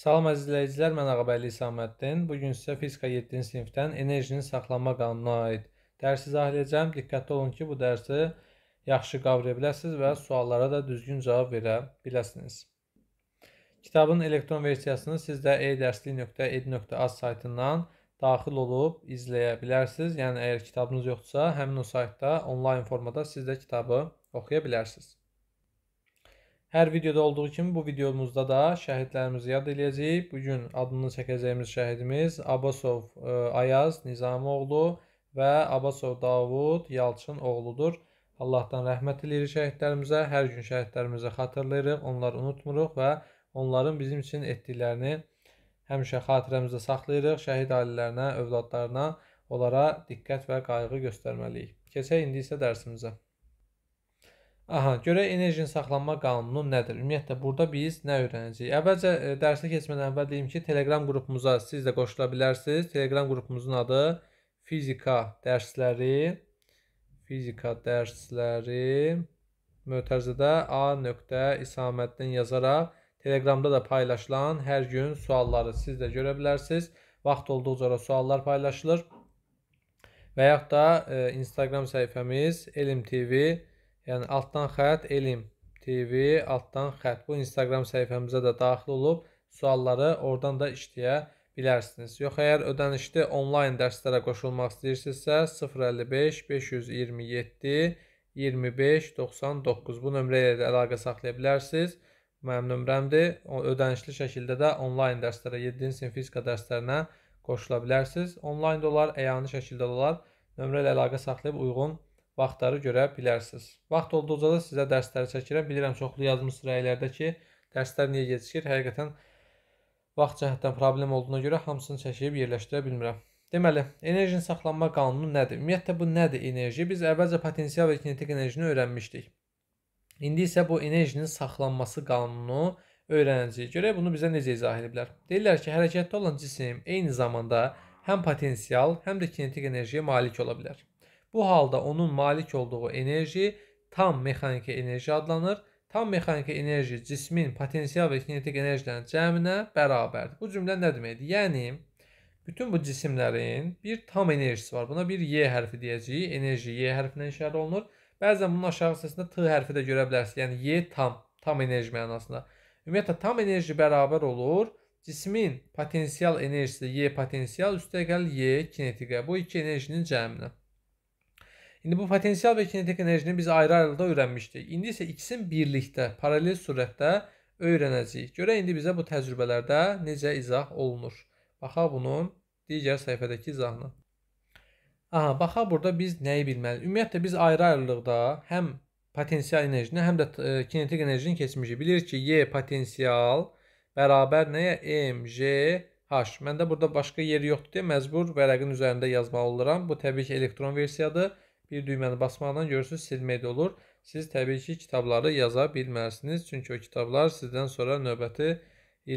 Salam əziz izləyicilər, mən Ağabəli İsaməddin. Bu gün sizə fizika 7-ci sinifdən enerjinin saxlanma qanununa aid dərs izah edəcəm. Diqqətli olun ki, bu dərsi yaxşı qavra biləsiniz və suallara da düzgün cavab verə biləsiniz. Kitabın elektron versiyasını siz də e-dərslik.ed.az saytından daxil olub izləyə bilərsiniz. Yəni əgər kitabınız yoxdursa, həmin o saytda onlayn formada siz də kitabı oxuya bilərsiniz. Hər videoda olduğu kimi bu videomuzda da şəhidlərimizi yad eləyəcəyik. Bu gün adını çəkəcəyimiz şəhidimiz Abbasov e, Ayaz Nizamoğlu və Abbasov Davud Yalçın oğludur. Allahdan rəhmət eləyirik şəhidlərimizə. Hər gün şəhidlərimizi xatırlayırıq, onları unutmuruq və onların bizim üçün etdiklərini həmişə xatirəmizdə saxlayırıq. Şəhid ailələrinə, övladlarına, onlara diqqət və qayğı göstərməliyik. Keçək indi isə dərsimizə. Aha, görək enerjinin saxlanma qanunu nədir? Ümumiyyətlə burada biz nə öyrənəcəyik? Əvvəlcə e, dərsə keçmədən əvvəl deyim ki, Telegram qrupumuza siz də qoşula bilərsiniz. Telegram qrupumuzun adı fizika dərsləri fizika dərsləri mötərizədə A nöqtə isaməddin yazaraq Telegramda da paylaşılan hər gün sualları siz də görə bilərsiniz. Vaxt olduqca da suallar paylaşılır. Və yaxud da e, Instagram səhifəmiz elmtv.com Yəni altdan xətt elm TV altdan xətt. Bu Instagram səhifəmizə də daxil olub sualları oradan da işləyə bilərsiniz. Yox əgər ödənişli onlayn dərslərə qoşulmaq istəyirsinizsə 055 527 25 99 bu nömrə ilə də əlaqə saxlaya bilərsiniz. Mənim nömrəmdir. O ödənişli şəkildə də onlayn dərslərə 7-ci sinif fizika dərslərinə qoşula bilərsiniz. Onlayn da olar, əyani şəkildə də olar. Nömrə ilə əlaqə saxlayıb uyğun vaxtları görə bilərsiniz. Vaxt olduqca da sizə dərsləri çəkirəm. Bilirəm çoxlu yazmışsınız rəylərdə ki, dərslər niyə gecikir? Həqiqətən vaxt cəhətdən problem olduğuna görə hamısını çəkib yerləşdirə bilmirəm. Deməli, enerjinin saxlanma qanunu nədir? Ümumiyyətlə bu nədir enerji? Biz əvvəlcə potensial və kinetik enerjini öyrənmişdik. İndi isə bu enerjinin saxlanması qanunu öyrənəcəyik. Görək bunu bizə necə izah ediblər. Deyirlər ki, hərəkətdə olan cisim eyni zamanda həm potensial, həm də kinetik enerjiyə malik ola bilər. Bu halda onun malik olduğu enerji tam mexaniki enerji adlanır. Tam mexaniki enerji cismin potensial və kinetik enerjilərin cəminə bərabərdir. Bu cümlə nə deməkdir? Yəni bütün bu cisimlərin bir tam enerjisi var. Buna bir Y hərfi deyəcəyik. Enerji Y hərfindən işarə olunur. Bəzən bunun aşağı hissəsində T hərfi də görə bilərsiniz. Yəni Y tam, tam enerji mənasında. Ümumiyyətlə tam enerji bərabər olur. Cismin potensial enerjisi Y potensial üstə gəlir Y kinetikə. Bu iki enerjinin cəminə. İndi bu potensial və kinetik enerjini biz ayrı-ayrılıqda öyrənmişdik. İndi isə ikisini birlikdə, paralel surətdə öyrənəcəyik. Görək indi bizə bu təcrübələrdə necə izah olunur. Baxaq bunun digər səhifədəki izahına. Aha, baxaq burada biz nəyi bilməliyik? Ümumiyyətlə biz ayrı-ayrılıqda həm potensial enerjini, həm də e, kinetik enerjini keçmişik. Bilirik ki, Y potensial bərabər nəyə? mj H. Məndə burada başqa yeri yoxdur deyə məcbur vərəqin üzərində yazmalı oluram. Bu təbii ki, elektron versiyadır. Bir düyməni basmaqla görürsüz silmək də olur. Siz təbii ki, kitabları yaza bilməlisiniz. Çünki o kitablar sizdən sonra növbəti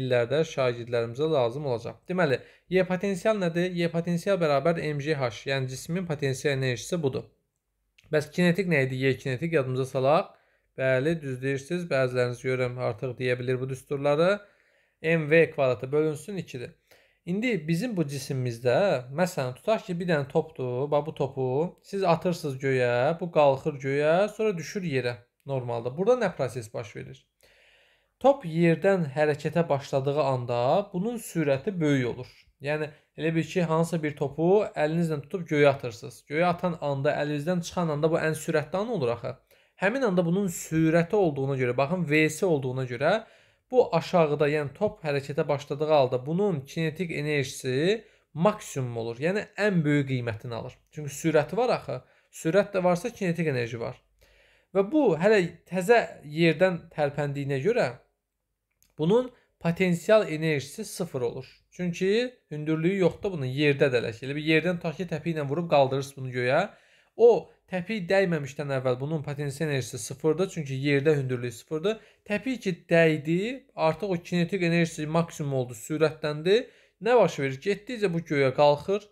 illərdə şagirdlərimizə lazım olacaq. Deməli, Y potensial nədir? Y potensial bərabər MGH, yəni cismin potensial enerjisi budur. Bəs kinetik nə idi? Y kinetik yadımıza salaq. Bəli, düz deyirsiniz. Bəziləriniz görürəm artıq deyə bilir bu düsturları. MV kvadratı bölünsün 2-dir. İndi bizim bu cisimimizdə, məsələn, tutaq ki, bir dənə topdur. Bax bu topu siz atırsınız göyə, bu qalxır göyə, sonra düşür yerə normalda. Burada nə proses baş verir? Top yerdən hərəkətə başladığı anda bunun sürəti böyük olur. Yəni elə bir ki, hansısa bir topu əlinizlə tutub göyə atırsınız. Göyə atan anda, əlinizdən çıxan anda bu ən sürətli an olur axı. Həmin anda bunun sürəti olduğuna görə, baxın, VS olduğuna görə Bu aşağıda, yəni top hərəkətə başladığı halda bunun kinetik enerjisi maksimum olur. Yəni ən böyük qiymətini alır. Çünki sürəti var axı. Sürət də varsa kinetik enerji var. Və bu hələ təzə yerdən tərpəndiyinə görə bunun potensial enerjisi 0 olur. Çünki hündürlüyü yoxdur bunun, yerdədir elə ki. Elə bir yerdən tutaq ki, təpi ilə vurub qaldırırsınız bunu göyə. O Təpik dəyməmişdən əvvəl bunun potensial enerjisi 0-dır, çünki yerdə hündürlük 0-dır. Təpik ki dəydi, artıq o kinetik enerjisi maksimum oldu, sürətləndi. Nə baş verir? Getdikcə bu göyə qalxır.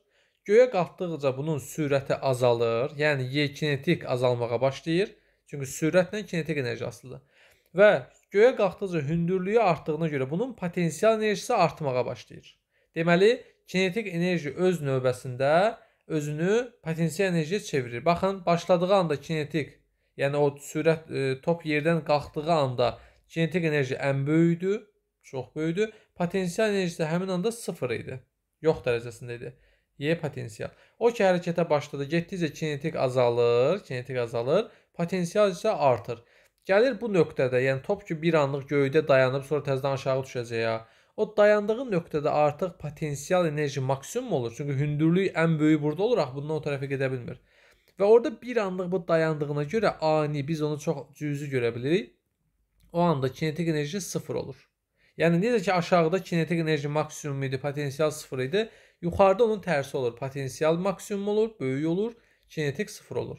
Göyə qalxdıqca bunun sürəti azalır, yəni Y kinetik azalmağa başlayır. Çünki sürətlə kinetik enerji asılıdır. Və göyə qalxdıqca hündürlüyü artdığına görə bunun potensial enerjisi artmağa başlayır. Deməli, kinetik enerji öz növbəsində özünü potensial enerjiyə çevirir. Baxın, başladığı anda kinetik, yəni o sürət e, top yerdən qalxdığı anda kinetik enerji ən böyüdü, çox böyüdü. Potensial enerjisi həmin anda 0 idi. Yox dərəcəsində idi. Y potensial. O ki hərəkətə başladı, getdikcə kinetik azalır, kinetik azalır, potensial isə artır. Gəlir bu nöqtədə, yəni top ki bir anlıq göydə dayanıb, sonra təzədən aşağı düşəcək. Ya. O dayandığı nöqtədə artıq potensial enerji maksimum olur. Çünki hündürlük ən böyüyü burada olaraq bundan o tərəfə gedə bilmir. Və orada bir anlıq bu dayandığına görə ani biz onu çox cüzi görə bilirik. O anda kinetik enerji 0 olur. Yəni necə ki aşağıda kinetik enerji maksimum idi, potensial 0 idi, yuxarıda onun tərsi olur. Potensial maksimum olur, böyük olur, kinetik 0 olur.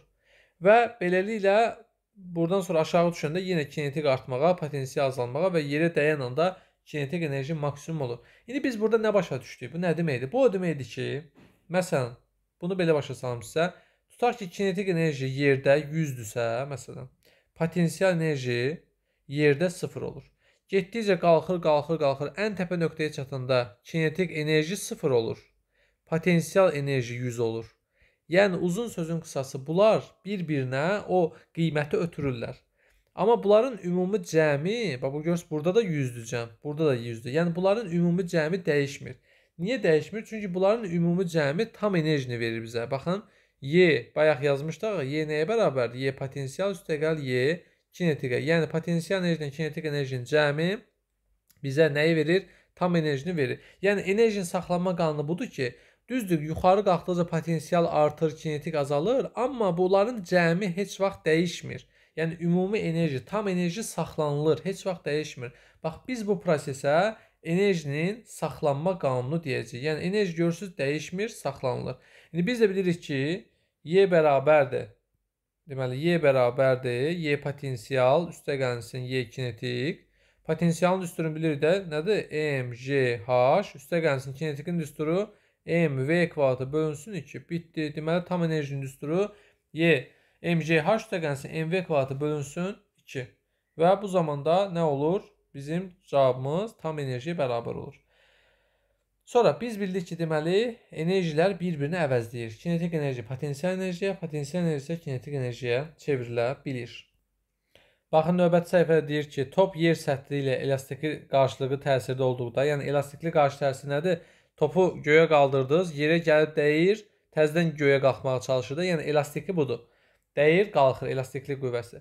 Və beləliklə buradan sonra aşağı düşəndə yenə kinetik artmağa, potensial azalmağa və yerə dəyən anda kinetik enerji maksimum olur. İndi biz burada nə başa düşdük? Bu nə deməkdir? Bu o deməkdir ki, məsələn, bunu belə başa salım sizə. Tutaq ki, kinetik enerji yerdə 100-dürsə, məsələn, potensial enerji yerdə 0 olur. Getdikcə qalxır, qalxır, qalxır. Ən təpə nöqtəyə çatanda kinetik enerji 0 olur. Potensial enerji 100 olur. Yəni uzun sözün qısası bunlar bir-birinə o qiyməti ötürürlər. Amma bunların ümumi cəmi, bax bu görürsüz burada da 100-dür cəm. Burada da 100-dür. Yəni bunların ümumi cəmi dəyişmir. Niyə dəyişmir? Çünki bunların ümumi cəmi tam enerjini verir bizə. Baxın, Y bayaq yazmışdıq. Y nəyə bərabərdir? Y potensial üstəqəl Y kinetikə. Yəni potensial enerjinin kinetik enerjinin cəmi bizə nəyi verir? Tam enerjini verir. Yəni enerjini saxlama qanunu budur ki, düzdür, yuxarı qalxdıqca potensial artır, kinetik azalır, amma bunların cəmi heç vaxt dəyişmir. Yəni ümumi enerji, tam enerji saxlanılır, heç vaxt dəyişmir. Bax biz bu prosesə enerjinin saxlanma qanunu deyəcəyik. Yəni enerji görürsüz dəyişmir, saxlanılır. İndi biz də bilirik ki, y bərabərdir. Deməli y bərabərdir, y potensial üstə gəlsin y kinetik. Potensialın düsturunu bilirik də nədir? MGH üstə gəlsin kinetikin düsturu MV kvadratı bölünsün 2 bitdi. Deməli tam enerjinin düsturu y MCH dəqənsin MV kvadratı bölünsün 2. Və bu zamanda nə olur? Bizim cavabımız tam enerjiyə bərabər olur. Sonra biz bildik ki, deməli, enerjilər bir-birini əvəzləyir. Kinetik enerji potensial enerjiyə, potensial enerji isə kinetik enerjiyə çevrilə bilir. Baxın növbəti səhifədə deyir ki, top yer səthi ilə elastikli qarşılığı təsirdə olduqda, yəni elastikli qarşı təsir nədir? Topu göyə qaldırdınız, yerə gəlib dəyir, təzədən göyə qalxmağa çalışır da, yəni elastikli budur. Dəyir, qalxır elastiklik qüvvəsi.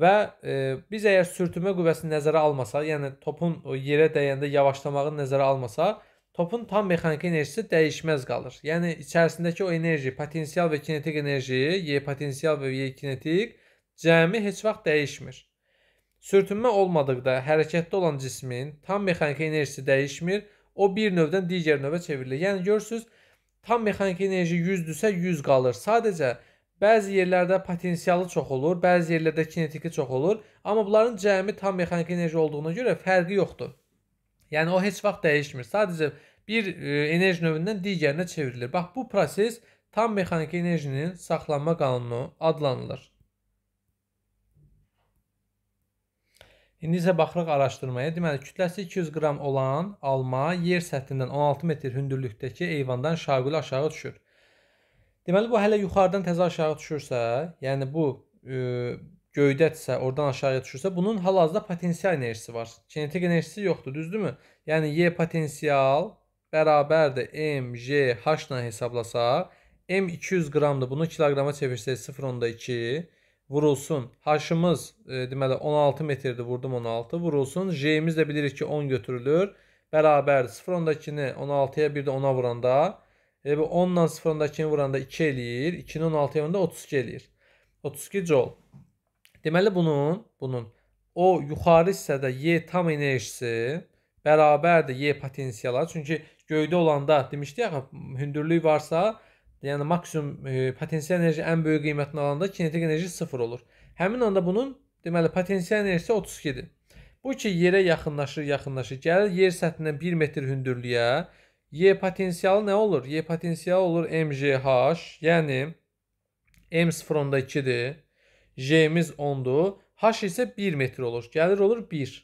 Və e, biz əgər sürtünmə qüvvəsini nəzərə almasaq, yəni topun o yerə dəyəndə yavaşlamağı nəzərə almasaq, topun tam mexaniki enerjisi dəyişməz qalır. Yəni içərisindəki o enerji, potensial və kinetik enerji, Y potensial və Y kinetik cəmi heç vaxt dəyişmir. Sürtünmə olmadıqda hərəkətdə olan cismin tam mexaniki enerjisi dəyişmir. O bir növdən digər növə çevrilir. Yəni görürsüz, tam mexaniki enerji 100-dürsə 100 qalır. Sadəcə Bəzi yerlərdə potensialı çox olur, bəzi yerlərdə kinetiki çox olur, amma bunların cəmi tam mexaniki enerji olduğuna görə fərqi yoxdur. Yəni o heç vaxt dəyişmir. Sadəcə bir e, enerji növündən digərinə çevrilir. Bax bu proses tam mexaniki enerjinin saxlanma qanunu adlanılır. İndi isə baxırıq araşdırmaya. Deməli, kütləsi 200 qram olan alma yer səthindən 16 metr hündürlükdəki eyvandan şaquli aşağı düşür. Deməli bu hələ yuxarıdan təzə aşağı düşürsə, yəni bu ə, e, göydədirsə, oradan aşağıya düşürsə, bunun hal-hazırda potensial enerjisi var. Kinetik enerjisi yoxdur, düzdürmü? Yəni Y potensial bərabərdir mj h ilə hesablasaq, m 200 qramdır. Bunu kiloqrama çevirsək 0.2 vurulsun. H-ımız e, deməli 16 metrdir, vurdum 16 vurulsun. J-imiz də bilirik ki 10 götürülür. Bərabərdir 0.2-ni 16-ya bir də 10-a vuranda Elə bu 10 ilə 0-dakını vuranda 2 eləyir. 2-ni 16-ya vuranda 32 eləyir. 32 joul. Deməli bunun, bunun o yuxarı hissədə Y tam enerjisi bərabərdir Y potensiala. Çünki göydə olanda demişdi ya, hündürlük varsa, yəni maksimum e, potensial enerji ən böyük qiymətini alanda kinetik enerji 0 olur. Həmin anda bunun deməli potensial enerjisi 32-dir. Bu ki yerə yaxınlaşır, yaxınlaşır, gəlir yer səthindən 1 metr hündürlüyə. Y potensialı nə olur? Y potensialı olur MJH. Yəni M0 onda 2-dir. J-miz 10-dur. H isə 1 metr olur. Gəlir olur 1.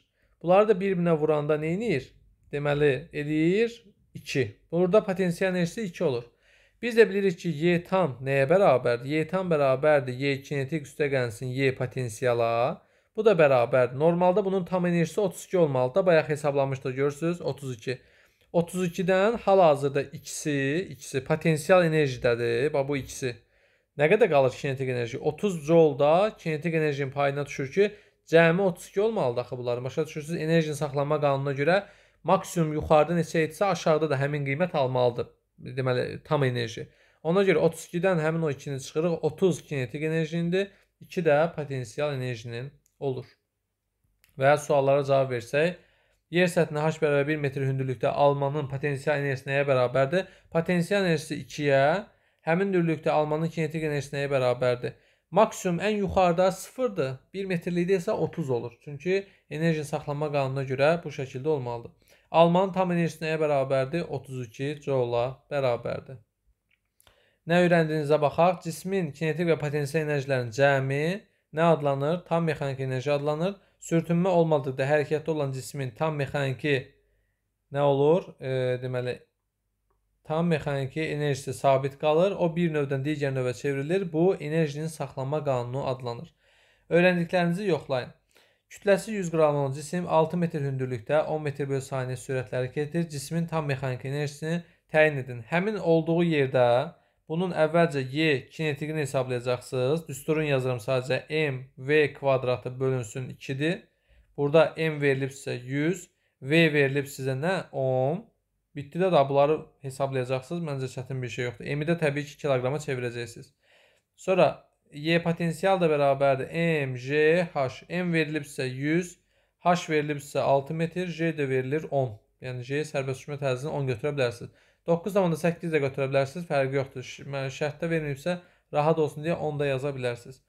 Bunları da bir-birinə vuranda nə edir? Deməli edir 2. Burada potensial enerjisi 2 olur. Biz də bilirik ki, Y tam nəyə bərabərdir? Y tam bərabərdir Y kinetik üstəqənsin Y potensiala. Bu da bərabərdir. Normalda bunun tam enerjisi 32 olmalıdır da. Bayaq hesablamışdıq, görürsünüz, 32. 32-dən hal-hazırda ikisi, ikisi potensial enerjidədir. Bax bu ikisi. Nə qədər qalır kinetik enerji? 30 joule-da kinetik enerjinin payına düşür ki, cəmi 32 olmalıdır axı bunlar. Başa düşürsüz, enerjini saxlanma qanununa görə maksimum yuxarıda neçə etsə, aşağıda da həmin qiymət almalıdır. Deməli, tam enerji. Ona görə 32-dən həmin o 2-ni çıxırıq. 30 kinetik enerjindir. 2 də potensial enerjinin olur. Və suallara cavab versək, Yer səthinə h bərabər 1 metr hündürlükdə almanın potensial enerjisi nəyə bərabərdir? Potensial enerjisi 2-yə, həmin hündürlükdə almanın kinetik enerjisi nəyə bərabərdir? Maksimum ən yuxarıda 0-dır. 1 metrlikdə isə 30 olur. Çünki enerji saxlanma qanununa görə bu şəkildə olmalıdır. Almanın tam enerjisi nəyə bərabərdir? 32 joule bərabərdir. Nə öyrəndiyinizə baxaq. Cismin kinetik və potensial enerjilərinin cəmi nə adlanır? Tam mexanik enerji adlanır. Sürtünmə olmadıqda hərəkətdə olan cismin tam mexaniki nə olur? E, deməli tam mexaniki enerjisi sabit qalır. O bir növdən digər növə çevrilir. Bu enerjinin saxlanma qanunu adlanır. Öyrəndiklərinizi yoxlayın. Kütləsi 100 qram olan cisim 6 metr hündürlükdə 10 metr böl saniyə sürətlə hərəkət edir. Cismin tam mexaniki enerjisini təyin edin. Həmin olduğu yerdə Bunun əvvəlcə y kinetiqini hesablayacaqsınız. Düsturun yazıram sadəcə m v kvadratı bölünsün 2-dir. Burada m verilib sizə 100, v verilib sizə nə? 10. Bitdi də da bunları hesablayacaqsınız. Məncə çətin bir şey yoxdur. M-i də təbii ki, kiloqrama çevirəcəksiniz. Sonra y potensial da bərabərdir. m j h. m verilib sizə 100, h verilib sizə 6 metr, j də verilir 10. Yəni j sərbəst düşmə tərzini 10 götürə bilərsiniz. 9 zamanda 8 də götürə bilərsiniz. Fərqi yoxdur. Şərtdə verməyibsə rahat olsun deyə 10 da yaza bilərsiniz.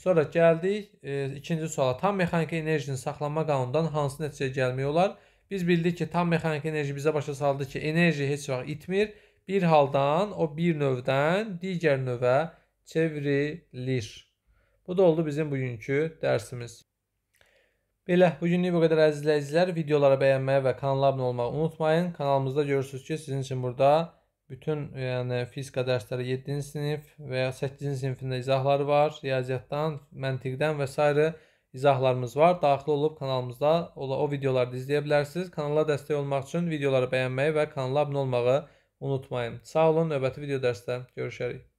Sonra gəldik e, ikinci suala. Tam mexaniki enerjinin saxlanma qanunundan hansı nəticəyə gəlmək olar? Biz bildik ki, tam mexaniki enerji bizə başa saldı ki, enerji heç vaxt itmir. Bir haldan, o bir növdən digər növə çevrilir. Bu da oldu bizim bugünkü dərsimiz. Belə, bugünlük bu qədər əziz izləyicilər. Videoları bəyənməyi və kanala abunə olmağı unutmayın. Kanalımızda görürsünüz ki, sizin üçün burada bütün yəni, fizika dərsləri 7-ci sinif və ya 8-ci sinifində izahları var. Riyaziyyatdan, məntiqdən və s. izahlarımız var. Daxil olub kanalımızda o, o videoları izləyə bilərsiniz. Kanala dəstək olmaq üçün videoları bəyənməyi və kanala abunə olmağı unutmayın. Sağ olun, növbəti video dərsdə görüşərik.